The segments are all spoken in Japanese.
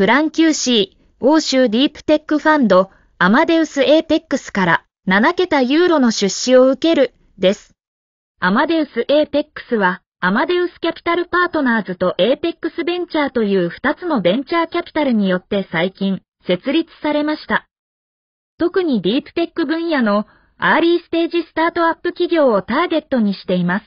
プラン QC、欧州ディープテックファンド、アマデウス APEX から7桁ユーロの出資を受ける、です。アマデウス APEX は、アマデウスキャピタルパートナーズと APEX ベンチャーという2つのベンチャーキャピタルによって最近、設立されました。特にディープテック分野のアーリーステージスタートアップ企業をターゲットにしています。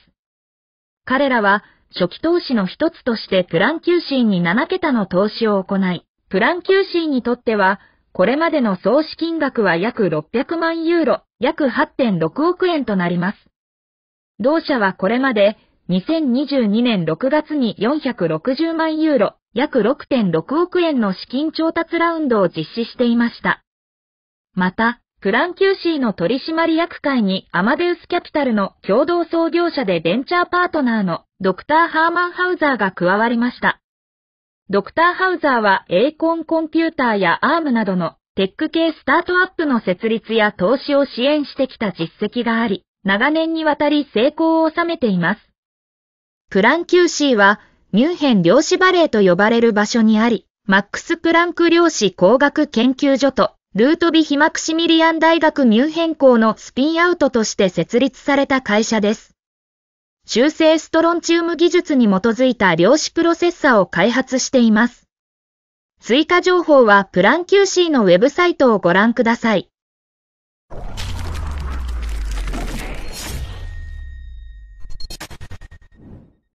彼らは初期投資の一つとしてプラン QC に7桁の投資を行い、プラン QC にとっては、これまでの総資金額は約600万ユーロ、約8.6億円となります。同社はこれまで、2022年6月に460万ユーロ、約6.6億円の資金調達ラウンドを実施していました。また、プラン QC の取締役会にアマデウスキャピタルの共同創業者でベンチャーパートナーのドクター・ハーマン・ハウザーが加わりました。ドクター・ハウザーはエーコンコンピューターやアームなどのテック系スタートアップの設立や投資を支援してきた実績があり、長年にわたり成功を収めています。プラン QC はミュンヘン量子バレーと呼ばれる場所にあり、マックス・プランク量子工学研究所とルートビヒマクシミリアン大学ミュンヘン校のスピンアウトとして設立された会社です。中性ストロンチウム技術に基づいた量子プロセッサを開発しています。追加情報はプラン QC のウェブサイトをご覧ください。